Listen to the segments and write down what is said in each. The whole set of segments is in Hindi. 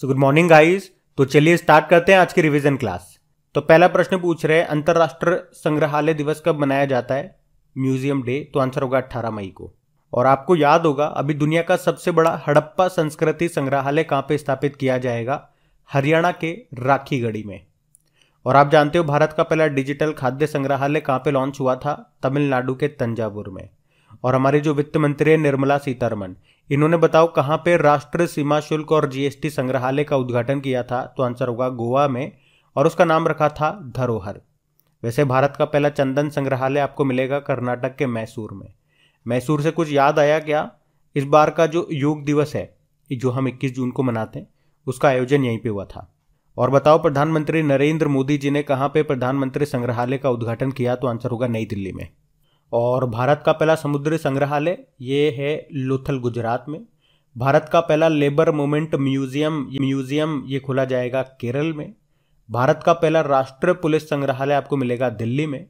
सो गुड मॉर्निंग गाइस तो चलिए स्टार्ट करते हैं आज की रिवीजन क्लास तो पहला प्रश्न पूछ रहे हैं अंतर्राष्ट्रीय संग्रहालय दिवस कब मनाया जाता है म्यूजियम डे तो आंसर होगा अट्ठारह मई को और आपको याद होगा अभी दुनिया का सबसे बड़ा हड़प्पा संस्कृति संग्रहालय कहाँ पे स्थापित किया जाएगा हरियाणा के गढ़ी में और आप जानते हो भारत का पहला डिजिटल खाद्य संग्रहालय कहाँ पे लॉन्च हुआ था तमिलनाडु के तंजावुर में और हमारे जो वित्त मंत्री है निर्मला सीतारमन इन्होंने बताओ कहाँ पे राष्ट्रीय सीमा शुल्क और जीएसटी संग्रहालय का उद्घाटन किया था तो आंसर होगा गोवा में और उसका नाम रखा था धरोहर वैसे भारत का पहला चंदन संग्रहालय आपको मिलेगा कर्नाटक के मैसूर में मैसूर से कुछ याद आया क्या इस बार का जो योग दिवस है जो हम 21 जून को मनाते हैं उसका आयोजन यहीं पे हुआ था और बताओ प्रधानमंत्री नरेंद्र मोदी जी ने कहाँ पे प्रधानमंत्री संग्रहालय का उद्घाटन किया तो आंसर होगा नई दिल्ली में और भारत का पहला समुद्री संग्रहालय ये है लोथल गुजरात में भारत का पहला लेबर मूवमेंट म्यूजियम म्यूजियम ये खोला जाएगा केरल में भारत का पहला राष्ट्रीय पुलिस संग्रहालय आपको मिलेगा दिल्ली में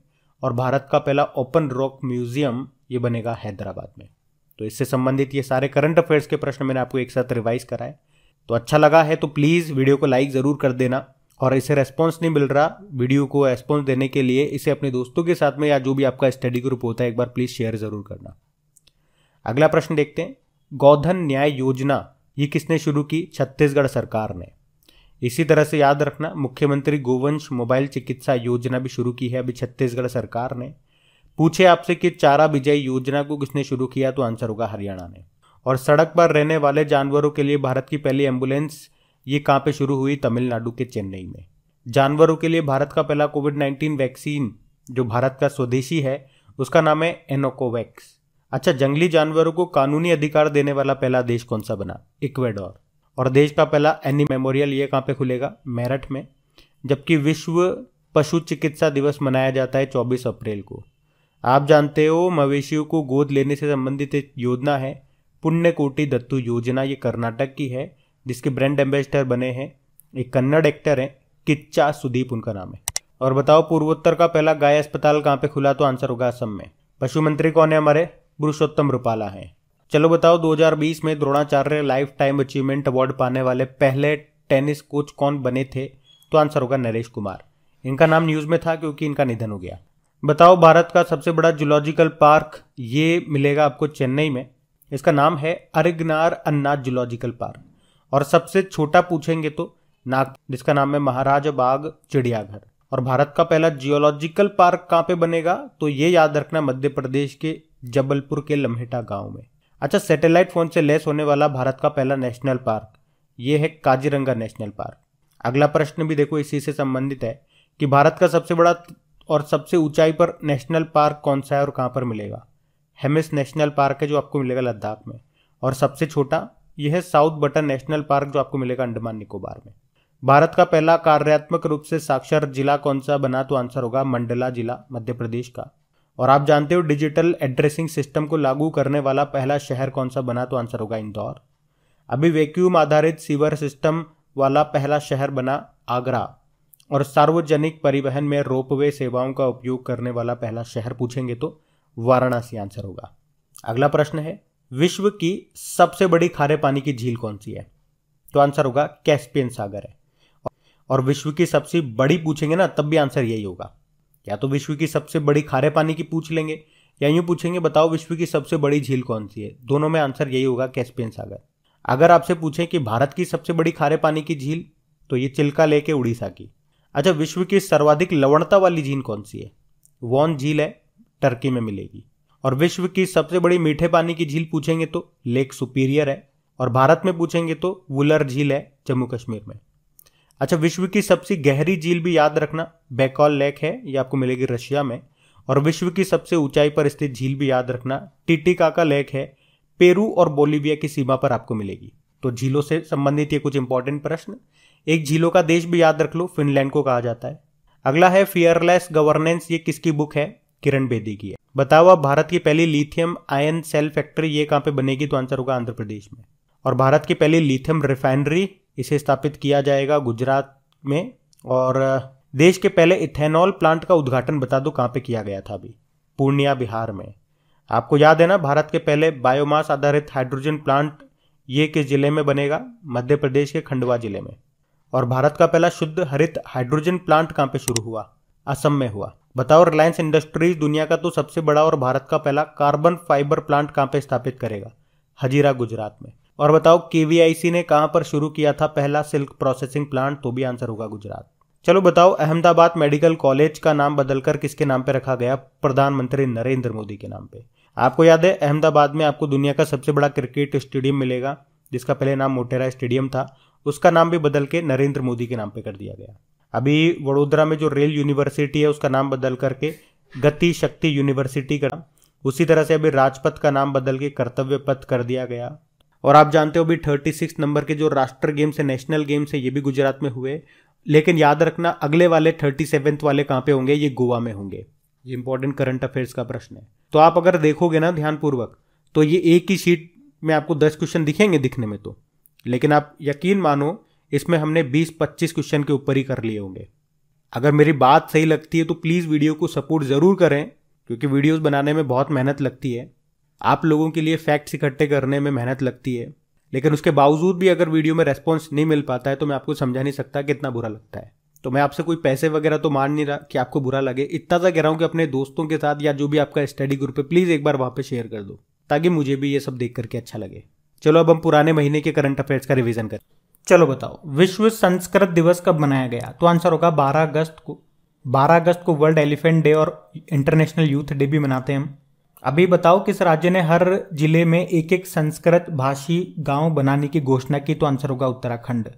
और भारत का पहला ओपन रॉक म्यूजियम ये बनेगा हैदराबाद में तो इससे संबंधित ये सारे करंट अफेयर्स के प्रश्न मैंने आपको एक साथ रिवाइज कराए तो अच्छा लगा है तो प्लीज़ वीडियो को लाइक ज़रूर कर देना और इसे रेस्पॉन्स नहीं मिल रहा वीडियो को रेस्पॉन्स देने के लिए इसे अपने दोस्तों के साथ में या जो भी आपका स्टडी ग्रुप होता है एक बार प्लीज़ शेयर ज़रूर करना अगला प्रश्न देखते हैं गौधन न्याय योजना ये किसने शुरू की छत्तीसगढ़ सरकार ने इसी तरह से याद रखना मुख्यमंत्री गोवंश मोबाइल चिकित्सा योजना भी शुरू की है अभी छत्तीसगढ़ सरकार ने पूछे आपसे कि चारा विजय योजना को किसने शुरू किया तो आंसर होगा हरियाणा ने और सड़क पर रहने वाले जानवरों के लिए भारत की पहली एम्बुलेंस ये कहाँ पे शुरू हुई तमिलनाडु के चेन्नई में जानवरों के लिए भारत का पहला कोविड नाइन्टीन वैक्सीन जो भारत का स्वदेशी है उसका नाम है एनोकोवैक्स अच्छा जंगली जानवरों को कानूनी अधिकार देने वाला पहला देश कौन सा बना इक्वेडोर और देश का पहला एनी मेमोरियल ये कहाँ पे खुलेगा मेरठ में जबकि विश्व पशु चिकित्सा दिवस मनाया जाता है 24 अप्रैल को आप जानते हो मवेशियों को गोद लेने से संबंधित एक योजना है पुण्य कोटि दत्तू योजना ये कर्नाटक की है जिसके ब्रांड एम्बेसडर बने हैं एक कन्नड़ एक्टर हैं किच्चा सुदीप उनका नाम है और बताओ पूर्वोत्तर का पहला गाय अस्पताल कहाँ पे खुला तो आंसर होगा असम में पशु मंत्री कौन है हमारे पुरुषोत्तम रूपाला हैं चलो बताओ 2020 में Dronacharya lifetime achievement award पाने वाले पहले टेनिस कोच कौन बने थे तो आंसर होगा नरेश कुमार इनका नाम न्यूज़ में था क्योंकि इनका निधन हो गया बताओ भारत का सबसे बड़ा जूलॉजिकल पार्क ये मिलेगा आपको चेन्नई में इसका नाम है अरिगनार अन्ना जूलॉजिकल पार्क और सबसे छोटा पूछेंगे तो नाग जिसका नाम है महाराज बाग चिड़ियाघर और भारत का पहला जियोलॉजिकल पार्क कहाँ पे बनेगा तो ये याद रखना मध्य प्रदेश के जबलपुर के लम्हेटा गांव में अच्छा सैटेलाइट फोन से लेस होने वाला भारत का पहला नेशनल पार्क ये है काजीरंगा नेशनल पार्क अगला प्रश्न भी देखो इसी से संबंधित है कि भारत का सबसे बड़ा और सबसे ऊंचाई पर नेशनल पार्क कौन सा है और कहाँ पर मिलेगा हेमिस नेशनल पार्क है जो आपको मिलेगा लद्दाख में और सबसे छोटा यह है साउथ बटन नेशनल पार्क जो आपको मिलेगा अंडमान निकोबार में भारत का पहला कार्यात्मक रूप से साक्षर जिला कौन सा बना तो आंसर होगा मंडला जिला मध्य प्रदेश का और आप जानते हो डिजिटल एड्रेसिंग सिस्टम को लागू करने वाला पहला शहर कौन सा बना तो आंसर होगा इंदौर अभी वैक्यूम आधारित सीवर सिस्टम वाला पहला शहर बना आगरा और सार्वजनिक परिवहन में रोपवे सेवाओं का उपयोग करने वाला पहला शहर पूछेंगे तो वाराणसी आंसर होगा अगला प्रश्न है विश्व की सबसे बड़ी खारे पानी की झील कौन सी है तो आंसर होगा कैस्पियन सागर है और विश्व की सबसे बड़ी पूछेंगे ना तब भी आंसर यही होगा या तो विश्व की सबसे बड़ी खारे पानी की पूछ लेंगे या यूं पूछेंगे बताओ विश्व की सबसे बड़ी झील कौन सी है दोनों में आंसर यही होगा कैस्पियन सागर अगर आपसे पूछें कि भारत की सबसे बड़ी खारे पानी की झील तो ये चिल्का लेके उड़ीसा की अच्छा विश्व की सर्वाधिक लवणता वाली झील कौन सी है वॉन झील है टर्की में मिलेगी और विश्व की सबसे बड़ी मीठे पानी की झील पूछेंगे तो लेक सुपीरियर है और भारत में पूछेंगे तो वुलर झील है जम्मू कश्मीर में अच्छा विश्व की सबसे गहरी झील भी याद रखना बैकॉल लेक है ये आपको मिलेगी रशिया में और विश्व की सबसे ऊंचाई पर स्थित झील भी याद रखना का लेक है पेरू और बोलीविया की सीमा पर आपको मिलेगी तो झीलों से संबंधित ये कुछ इंपॉर्टेंट प्रश्न एक झीलों का देश भी याद रख लो फिनलैंड को कहा जाता है अगला है फियरलेस गवर्नेंस ये किसकी बुक है किरण बेदी की है बताओ आप भारत की पहली लिथियम आयन सेल फैक्ट्री ये कहाँ पे बनेगी तो आंसर होगा आंध्र प्रदेश में और भारत की पहली लिथियम रिफाइनरी इसे स्थापित किया जाएगा गुजरात में और देश के पहले इथेनॉल प्लांट का उद्घाटन बता दो कहाँ पे किया गया था अभी पूर्णिया बिहार में आपको याद है ना भारत के पहले बायोमास आधारित हाइड्रोजन प्लांट ये किस जिले में बनेगा मध्य प्रदेश के खंडवा जिले में और भारत का पहला शुद्ध हरित हाइड्रोजन प्लांट कहाँ पे शुरू हुआ असम में हुआ बताओ रिलायंस इंडस्ट्रीज दुनिया का तो सबसे बड़ा और भारत का पहला कार्बन फाइबर प्लांट कहाँ पे स्थापित करेगा हजीरा गुजरात में और बताओ के ने कहाँ पर शुरू किया था पहला सिल्क प्रोसेसिंग प्लांट तो भी आंसर होगा गुजरात चलो बताओ अहमदाबाद मेडिकल कॉलेज का नाम बदलकर किसके नाम पे रखा गया प्रधानमंत्री नरेंद्र मोदी के नाम पे आपको याद है अहमदाबाद में आपको दुनिया का सबसे बड़ा क्रिकेट स्टेडियम मिलेगा जिसका पहले नाम मोटेरा स्टेडियम था उसका नाम भी बदल के नरेंद्र मोदी के नाम पे कर दिया गया अभी वडोदरा में जो रेल यूनिवर्सिटी है उसका नाम बदल करके गति शक्ति यूनिवर्सिटी का उसी तरह से अभी राजपथ का नाम बदल के कर्तव्य पथ कर दिया गया और आप जानते हो अभी थर्टी सिक्स नंबर के जो राष्ट्र गेम्स है नेशनल गेम्स है ये भी गुजरात में हुए लेकिन याद रखना अगले वाले थर्टी सेवेंथ वाले कहाँ पे होंगे ये गोवा में होंगे ये इंपॉर्टेंट करंट अफेयर्स का प्रश्न है तो आप अगर देखोगे ना ध्यानपूर्वक तो ये एक ही शीट में आपको दस क्वेश्चन दिखेंगे दिखने में तो लेकिन आप यकीन मानो इसमें हमने 20-25 क्वेश्चन के ऊपर ही कर लिए होंगे अगर मेरी बात सही लगती है तो प्लीज़ वीडियो को सपोर्ट ज़रूर करें क्योंकि वीडियोस बनाने में बहुत मेहनत लगती है आप लोगों के लिए फैक्ट्स इकट्ठे करने में मेहनत लगती है लेकिन उसके बावजूद भी अगर वीडियो में रेस्पॉन्स नहीं मिल पाता है तो मैं आपको समझा नहीं सकता कितना बुरा लगता है तो मैं आपसे कोई पैसे वगैरह तो मान नहीं रहा कि आपको बुरा लगे इतना सा कह रहा हूँ कि अपने दोस्तों के साथ या जो भी आपका स्टडी ग्रुप है प्लीज़ एक बार वहाँ पर शेयर कर दो ताकि मुझे भी ये सब देख करके अच्छा लगे चलो अब हम पुराने महीने के करंट अफेयर्स का रिविजन करें चलो बताओ विश्व संस्कृत दिवस कब मनाया गया तो आंसर होगा 12 अगस्त को 12 अगस्त को वर्ल्ड एलिफेंट डे और इंटरनेशनल यूथ डे भी मनाते हैं हम अभी बताओ किस राज्य ने हर जिले में एक एक संस्कृत भाषी गांव बनाने की घोषणा की तो आंसर होगा उत्तराखंड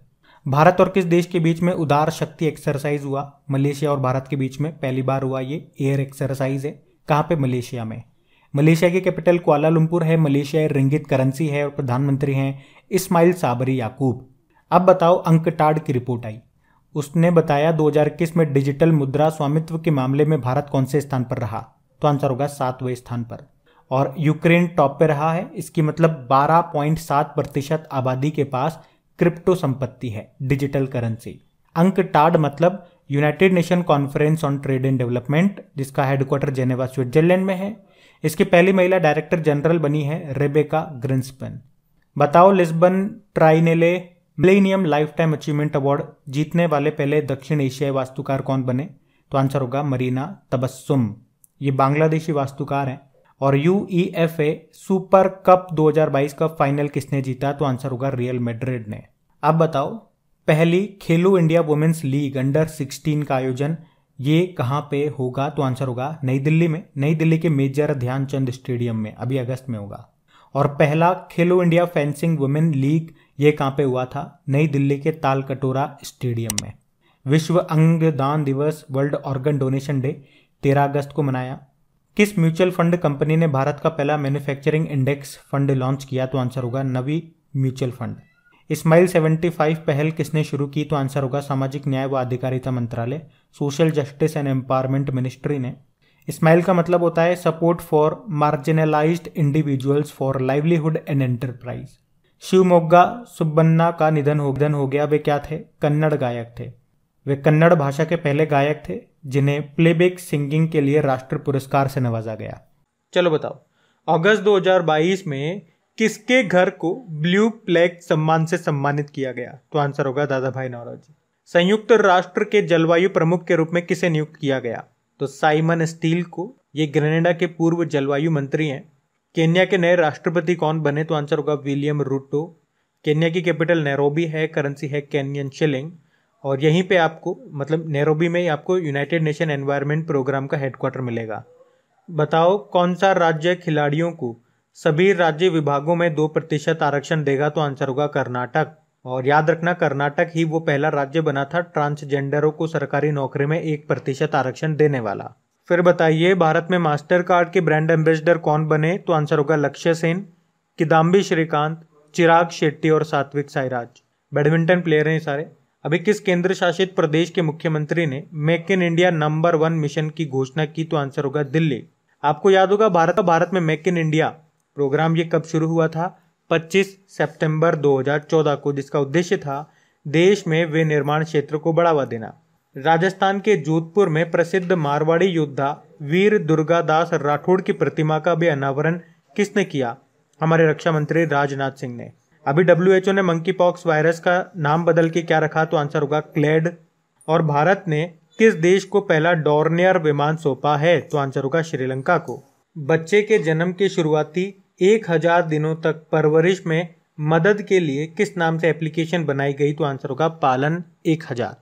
भारत और किस देश के बीच में उदार शक्ति एक्सरसाइज हुआ मलेशिया और भारत के बीच में पहली बार हुआ ये एयर एक्सरसाइज है कहाँ पे मलेशिया में मलेशिया के कैपिटल कुआलालंपुर है मलेशिया रिंगित करेंसी है और प्रधानमंत्री हैं इस्माइल साबरी याकूब अब बताओ अंकटाड की रिपोर्ट आई उसने बताया 2021 में डिजिटल मुद्रा स्वामित्व के मामले में भारत कौन से स्थान पर रहा तो आंसर होगा सातवें स्थान पर और यूक्रेन टॉप पे रहा है इसकी मतलब 12.7 प्रतिशत आबादी के पास क्रिप्टो संपत्ति है डिजिटल करेंसी अंक टाड मतलब United Nation conference on trade and development जिसका हेडक्वार्टर जेनेवा स्विट्जरलैंड में है इसकी पहली महिला डायरेक्टर जनरल बनी है रेबेका ग्रिंसपन बताओ Lisbon Triennale millennium lifetime achievement award जीतने वाले पहले दक्षिण एशियाई वास्तुकार कौन बने तो आंसर होगा मरीना तबस्सुम ये बांग्लादेशी वास्तुकार हैं और U E F A super cup 2022 का फाइनल किसने जीता तो आंसर होगा रियल मेड्रिड ने अब बताओ पहली खेलो इंडिया वुमेन्स लीग अंडर 16 का आयोजन ये कहाँ पे होगा तो आंसर होगा नई दिल्ली में नई दिल्ली के मेजर ध्यानचंद स्टेडियम में अभी अगस्त में होगा और पहला खेलो इंडिया फेंसिंग वुमेन लीग ये कहाँ पे हुआ था नई दिल्ली के तालकटोरा स्टेडियम में विश्व अंग दान दिवस वर्ल्ड ऑर्गन डोनेशन डे तेरह अगस्त को मनाया किस म्यूचुअल फंड कंपनी ने भारत का पहला मैन्युफैक्चरिंग इंडेक्स फंड लॉन्च किया तो आंसर होगा नवी म्यूचुअल फंड स्माइल 75 पहल किसने शुरू की तो आंसर होगा सामाजिक न्याय व अधिकारिता मंत्रालय social justice and empowerment ministry ने स्माइल का मतलब होता है support for marginalised individuals for livelihood and enterprise Shivamogga Subbanna का निधन हो निधन हो गया वे क्या थे कन्नड़ गायक थे वे कन्नड़ भाषा के पहले गायक थे जिन्हें प्लेबैक सिंगिंग के लिए राष्ट्र पुरस्कार से नवाजा गया चलो बताओ अगस्त 2022 में किसके घर को ब्लू प्लेग सम्मान से सम्मानित किया गया तो आंसर होगा दादा भाई नौरोजी संयुक्त राष्ट्र के जलवायु प्रमुख के रूप में किसे नियुक्त किया गया तो साइमन स्टील को ये ग्रेनेडा के पूर्व जलवायु मंत्री हैं केन्या के नए राष्ट्रपति कौन बने तो आंसर होगा विलियम रूटो केन्या की कैपिटल नैरोबी है करेंसी है केन्यन शिलिंग और यहीं पे आपको मतलब नैरोबी में ही आपको यूनाइटेड नेशन एनवायरनमेंट प्रोग्राम का हेडक्वार्टर मिलेगा बताओ कौन सा राज्य खिलाड़ियों को सभी राज्य विभागों में दो प्रतिशत आरक्षण देगा तो आंसर होगा कर्नाटक और याद रखना कर्नाटक ही वो पहला राज्य बना था ट्रांसजेंडरों को सरकारी नौकरी में एक प्रतिशत आरक्षण देने वाला फिर बताइए भारत में मास्टर कार्ड के ब्रांड एम्बेसडर कौन बने तो आंसर होगा लक्ष्य सेन किदाम्बी श्रीकांत चिराग शेट्टी और सात्विक साईराज बैडमिंटन प्लेयर हैं सारे अभी किस केंद्र शासित प्रदेश के मुख्यमंत्री ने make in India number one mission की घोषणा की तो आंसर होगा दिल्ली आपको याद होगा भारत भारत में मेक इन इंडिया प्रोग्राम ये कब शुरू हुआ था 25 सितंबर 2014 को जिसका उद्देश्य था देश में विनिर्माण क्षेत्र को बढ़ावा देना राजस्थान के जोधपुर में प्रसिद्ध मारवाड़ी योद्धा वीर दुर्गादास राठौड़ की प्रतिमा का भी अनावरण किसने किया हमारे रक्षा मंत्री राजनाथ सिंह ने अभी डब्ल्यू ने मंकी पॉक्स वायरस का नाम बदल के क्या रखा तो आंसर होगा क्लेड और भारत ने किस देश को पहला डॉर्नियर विमान सौंपा है तो आंसर होगा श्रीलंका को बच्चे के जन्म के शुरुआती एक हजार दिनों तक परवरिश में मदद के लिए किस नाम से एप्लीकेशन बनाई गई तो आंसर होगा पालन एक हजार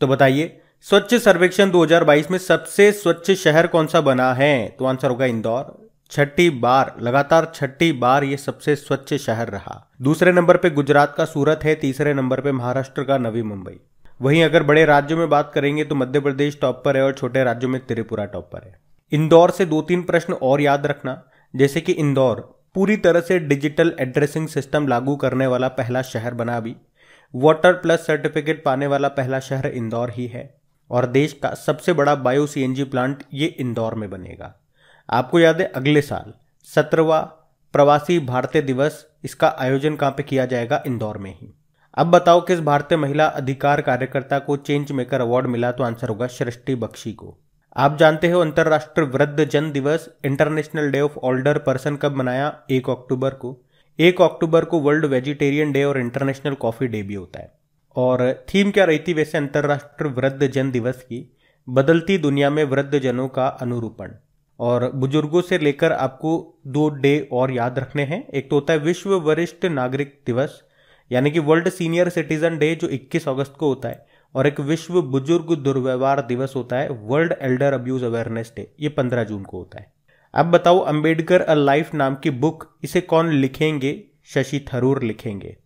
तो बताइए स्वच्छ सर्वेक्षण 2022 में सबसे स्वच्छ शहर कौन सा बना है तो आंसर होगा इंदौर छठी बार लगातार छठी बार ये सबसे स्वच्छ शहर रहा दूसरे नंबर पे गुजरात का सूरत है तीसरे नंबर पे महाराष्ट्र का नवी मुंबई वहीं अगर बड़े राज्यों में बात करेंगे तो मध्य प्रदेश टॉप पर है और छोटे राज्यों में त्रिपुरा टॉप पर है इंदौर से दो तीन प्रश्न और याद रखना जैसे कि इंदौर पूरी तरह से डिजिटल एड्रेसिंग सिस्टम लागू करने वाला पहला शहर बना भी वाटर प्लस सर्टिफिकेट पाने वाला पहला शहर इंदौर ही है और देश का सबसे बड़ा बायो सीएनजी प्लांट ये इंदौर में बनेगा आपको याद है अगले साल सत्रवा प्रवासी भारतीय दिवस इसका आयोजन कहाँ पे किया जाएगा इंदौर में ही अब बताओ किस भारतीय महिला अधिकार कार्यकर्ता को चेंज मेकर अवार्ड मिला तो आंसर होगा सृष्टि बख्शी को आप जानते हो अंतर्राष्ट्रीय वृद्ध जन दिवस international day of older person कब मनाया एक अक्टूबर को एक अक्टूबर को वर्ल्ड वेजिटेरियन डे और इंटरनेशनल कॉफ़ी डे भी होता है और थीम क्या रही थी वैसे अंतर्राष्ट्रीय वृद्ध जन दिवस की बदलती दुनिया में वृद्ध जनों का अनुरूपण और बुजुर्गों से लेकर आपको दो डे और याद रखने हैं एक तो होता है विश्व वरिष्ठ नागरिक दिवस यानी कि वर्ल्ड सीनियर सिटीजन डे जो 21 अगस्त को होता है और एक विश्व बुजुर्ग दुर्व्यवहार दिवस होता है world elder abuse awareness day ये 15 जून को होता है अब बताओ अंबेडकर अ लाइफ नाम की बुक इसे कौन लिखेंगे शशि थरूर लिखेंगे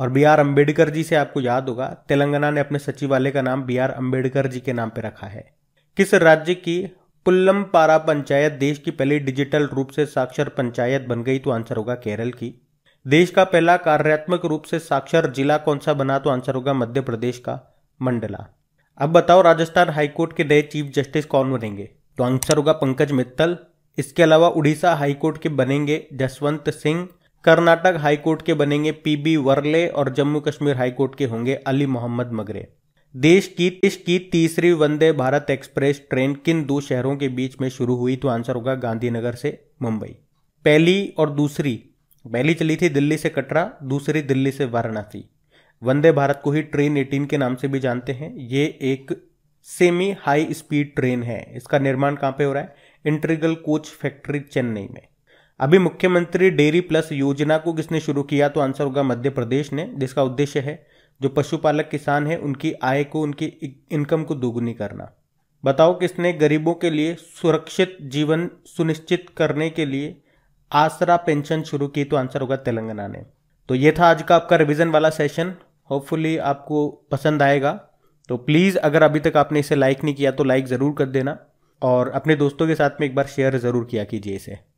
और बी आर अम्बेडकर जी से आपको याद होगा तेलंगाना ने अपने सचिवालय का नाम बी आर अम्बेडकर जी के नाम पर रखा है किस राज्य की पारा पंचायत देश की पहली डिजिटल रूप से साक्षर पंचायत बन गई तो आंसर होगा केरल की देश का पहला कार्यात्मक रूप से साक्षर जिला कौन सा बना तो आंसर होगा मध्य प्रदेश का मंडला अब बताओ राजस्थान हाईकोर्ट के नए चीफ जस्टिस कौन बनेंगे तो आंसर होगा पंकज मित्तल इसके अलावा उड़ीसा हाईकोर्ट के बनेंगे जसवंत सिंह कर्नाटक हाईकोर्ट के बनेंगे पीबी वर्ले और जम्मू कश्मीर हाईकोर्ट के होंगे अली मोहम्मद मगरे देश की देश की तीसरी वंदे भारत एक्सप्रेस ट्रेन किन दो शहरों के बीच में शुरू हुई तो आंसर होगा गांधीनगर से मुंबई पहली और दूसरी पहली चली थी दिल्ली से कटरा दूसरी दिल्ली से वाराणसी वंदे भारत को ही ट्रेन एटीन के नाम से भी जानते हैं ये एक सेमी हाई स्पीड ट्रेन है इसका निर्माण कहाँ पे हो रहा है इंट्रीगल कोच फैक्ट्री चेन्नई में अभी मुख्यमंत्री डेयरी प्लस योजना को किसने शुरू किया तो आंसर होगा मध्य प्रदेश ने जिसका उद्देश्य है जो पशुपालक किसान है उनकी आय को उनकी इनकम को दोगुनी करना बताओ किसने गरीबों के लिए सुरक्षित जीवन सुनिश्चित करने के लिए आसरा पेंशन शुरू की तो आंसर होगा तेलंगाना ने तो ये था आज का आपका रिविज़न वाला सेशन होपफुली आपको पसंद आएगा तो प्लीज़ अगर अभी तक आपने इसे लाइक नहीं किया तो लाइक ज़रूर कर देना और अपने दोस्तों के साथ में एक बार शेयर ज़रूर किया कीजिए इसे